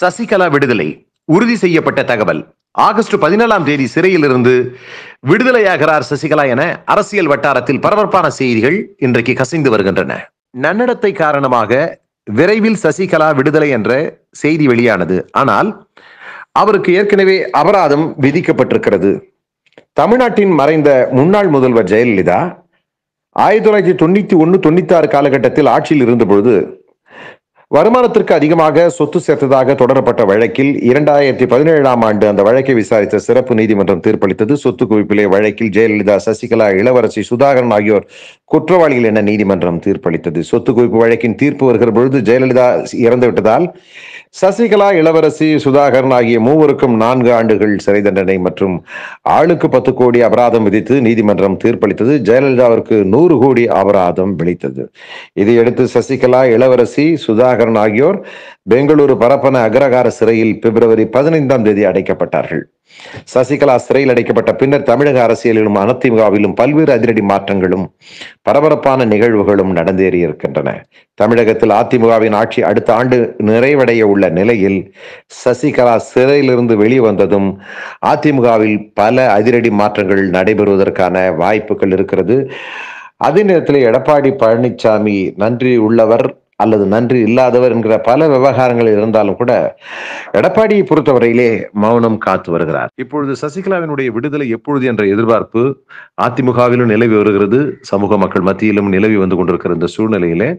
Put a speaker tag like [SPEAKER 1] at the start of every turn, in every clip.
[SPEAKER 1] சசிகலா விடுதலை உறுதி செய்யப்பட்ட தகவல் ஆகஸ்ட் பதினேழாம் தேதி சிறையிலிருந்து விடுதலையாகிறார் சசிகலா என அரசியல் வட்டாரத்தில் பரபரப்பான செய்திகள் இன்றைக்கு கசிந்து வருகின்றன நன்னடத்தை காரணமாக விரைவில் சசிகலா விடுதலை என்ற செய்தி வெளியானது ஆனால் அவருக்கு ஏற்கனவே அபராதம் விதிக்கப்பட்டிருக்கிறது தமிழ்நாட்டின் மறைந்த முன்னாள் முதல்வர் ஜெயலலிதா ஆயிரத்தி தொள்ளாயிரத்தி தொண்ணூத்தி ஒன்னு தொண்ணூத்தி ஆறு காலகட்டத்தில் ஆட்சியில் இருந்தபொழுது வருமானத்திற்கு அதிகமாக சொத்து சேர்த்ததாக தொடரப்பட்ட வழக்கில் இரண்டாயிரத்தி பதினேழாம் ஆண்டு அந்த வழக்கை விசாரித்த சிறப்பு நீதிமன்றம் தீர்ப்பளித்தது சொத்து குவிப்பிலே வழக்கில் ஜெயலலிதா சசிகலா இளவரசி சுதாகரன் ஆகியோர் குற்றவாளிகள் என நீதிமன்றம் தீர்ப்பளித்தது சொத்து குவிப்பு வழக்கின் தீர்ப்பு வருகிற பொழுது ஜெயலலிதா இறந்துவிட்டதால் சசிகலா இளவரசி சுதாகரன் ஆகிய மூவருக்கும் நான்கு ஆண்டுகள் சிறை தண்டனை மற்றும் ஆளுக்கு பத்து கோடி அபராதம் விதித்து நீதிமன்றம் தீர்ப்பளித்தது ஜெயலலிதாவிற்கு நூறு கோடி அபராதம் விளித்தது இதையடுத்து சசிகலா இளவரசி சுதாகரன் ஆகியோர் பெங்களூரு பரப்பன அக்ரகார சிறையில் பிப்ரவரி பதினைந்தாம் தேதி அடைக்கப்பட்டார்கள் சசிகலா சிறையில் அடைக்கப்பட்ட பின்னர் தமிழக அரசியலிலும் அதிமுகவிலும் பல்வேறு அதிரடி மாற்றங்களும் பரபரப்பான நிகழ்வுகளும் நடந்தேறியிருக்கின்றன தமிழகத்தில் அதிமுகவின் ஆட்சி அடுத்த ஆண்டு நிறைவடைய உள்ள நிலையில் சசிகலா சிறையிலிருந்து வெளிவந்ததும் அதிமுகவில் பல அதிரடி மாற்றங்கள் நடைபெறுவதற்கான வாய்ப்புகள் இருக்கிறது அதே நேரத்தில் எடப்பாடி பழனிசாமி நன்றி உள்ளவர் அல்லது நன்றி இல்லாதவர் என்கிற பல விவகாரங்கள் இருந்தாலும் கூட எடப்பாடியை பொறுத்தவரையிலே மௌனம் காத்து வருகிறார் இப்பொழுது சசிகலாவினுடைய விடுதலை எப்பொழுது என்ற எதிர்பார்ப்பு அதிமுகவிலும் நிலவி வருகிறது சமூக மக்கள் மத்தியிலும் நிலவி வந்து கொண்டிருக்கிற இந்த சூழ்நிலையிலே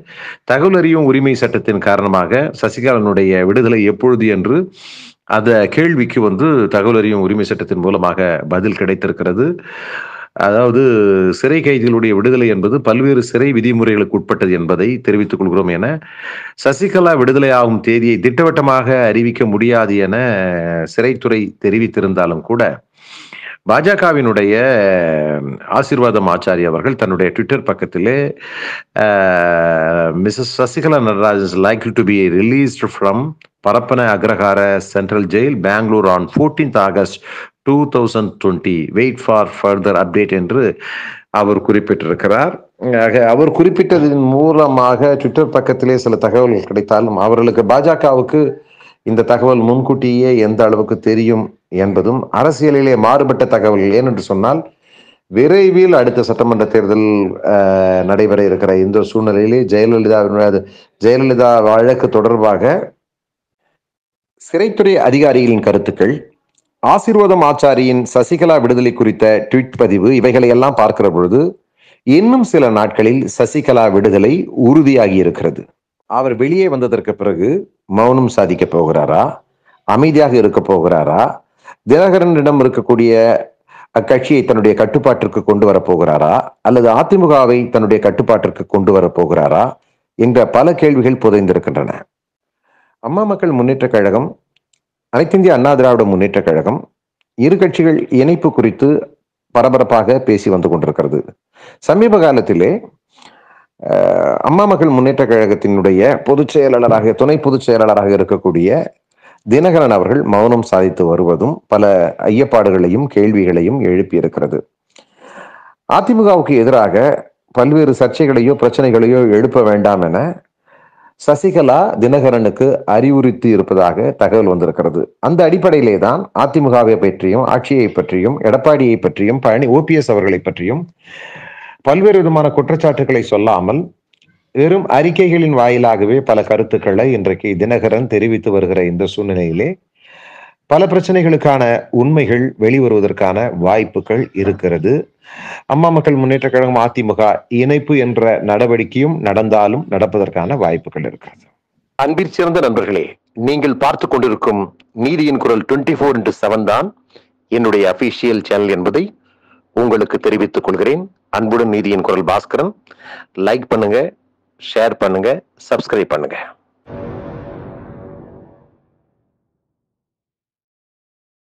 [SPEAKER 1] தகவல் அறியும் உரிமை சட்டத்தின் காரணமாக சசிகலாவினுடைய விடுதலை எப்பொழுது என்று அந்த கேள்விக்கு வந்து தகவல் அறியும் உரிமை சட்டத்தின் மூலமாக பதில் கிடைத்திருக்கிறது அதாவது சிறை கைதிகளுடைய விடுதலை என்பது பல்வேறு சிறை விதிமுறைகளுக்கு உட்பட்டது என்பதை தெரிவித்துக் கொள்கிறோம் என சசிகலா விடுதலை ஆகும் தேதியை திட்டவட்டமாக அறிவிக்க முடியாது என சிறைத்துறை தெரிவித்திருந்தாலும் கூட பாஜகவினுடைய ஆசீர்வாதம் ஆச்சாரிய அவர்கள் தன்னுடைய ட்விட்டர் பக்கத்திலே Mrs Sasikala Natarajan like to be released from Parappana Agrahara central jail Bangalore on fourteenth August two thousand twenty wait for further update என்று அவர் குறிப்பிட்டிருக்கிறார் அவர் குறிப்பிட்டதன் மூலமாக ட்விட்டர் பக்கத்திலே சில தகவல்கள் கிடைத்தாலும் அவர்களுக்கு பாஜகவுக்கு இந்த தகவல் முன்கூட்டியே எந்த அளவுக்கு தெரியும் என்பதும் அரசியலிலே மாறுபட்ட தகவல்கள் ஏனென்று சொன்னால் விரைவில் அடுத்த சட்டமன்ற தேர்தல் நடைபெற இருக்கிற இந்த சூழ்நிலையிலே ஜெயலலிதா ஜெயலலிதா வழக்கு தொடர்பாக சிறைத்துறை அதிகாரிகளின் கருத்துக்கள் ஆசீர்வாதம் ஆச்சாரியின் சசிகலா விடுதலை குறித்த ட்வீட் பதிவு இவைகளை எல்லாம் பார்க்கிற பொழுது இன்னும் சில நாட்களில் சசிகலா விடுதலை உறுதியாகி இருக்கிறது அவர் வெளியே வந்ததற்கு பிறகு மௌனம் சாதிக்க போகிறாரா அமைதியாக இருக்க போகிறாரா தினகரனிடம் இருக்கக்கூடிய அக்கட்சியை தன்னுடைய கட்டுப்பாட்டிற்கு கொண்டு போகிறாரா அல்லது அதிமுகவை தன்னுடைய கட்டுப்பாட்டிற்கு கொண்டு வர போகிறாரா என்ற பல கேள்விகள் புதைந்திருக்கின்றன அம்மா மக்கள் முன்னேற்ற கழகம் அனைத்திந்திய அண்ணா திராவிட முன்னேற்ற கழகம் இரு கட்சிகள் இணைப்பு குறித்து பரபரப்பாக பேசி வந்து கொண்டிருக்கிறது சமீப காலத்திலே அம்மா மகள் முன்னேற்ற கழகத்தினுடைய பொதுச் செயலாளராக துணை பொதுச் செயலாளராக இருக்கக்கூடிய தினகரன் அவர்கள் மௌனம் சாதித்து வருவதும் பல ஐயப்பாடுகளையும் கேள்விகளையும் எழுப்பியிருக்கிறது அதிமுகவுக்கு எதிராக பல்வேறு சர்ச்சைகளையோ பிரச்சனைகளையோ எழுப்ப வேண்டாம் என சசிகலா தினகரனுக்கு அறிவுறுத்தி இருப்பதாக தகவல் வந்திருக்கிறது அந்த அடிப்படையிலே தான் அதிமுகவை பற்றியும் ஆட்சியை பற்றியும் எடப்பாடியை பற்றியும் பழனி ஓபிஎஸ் அவர்களை பற்றியும் பல்வேறு விதமான குற்றச்சாட்டுகளை சொல்லாமல் வெறும் அறிக்கைகளின் வாயிலாகவே பல கருத்துக்களை இன்றைக்கு தினகரன் தெரிவித்து வருகிற இந்த சூழ்நிலையிலே பல பிரச்சனைகளுக்கான உண்மைகள் வெளிவருவதற்கான வாய்ப்புகள் இருக்கிறது அம்மா மக்கள் முன்னேற்ற கழகம் அதிமுக இணைப்பு என்ற நடவடிக்கையும் நடந்தாலும் நடப்பதற்கான வாய்ப்புகள் இருக்கிறது அன்பில் சிறந்த நண்பர்களே நீங்கள் பார்த்து கொண்டிருக்கும் நீதியின் குரல் டுவெண்ட்டி ஃபோர் இன்டு செவன் தான் என்னுடைய அபிஷியல் சேனல் என்பதை உங்களுக்கு தெரிவித்துக் கொள்கிறேன் அன்புடன் நீதியின் குரல் பாஸ்கரன் லைக் பண்ணுங்க ஷேர் பண்ணுங்க சப்ஸ்கிரைப் பண்ணுங்க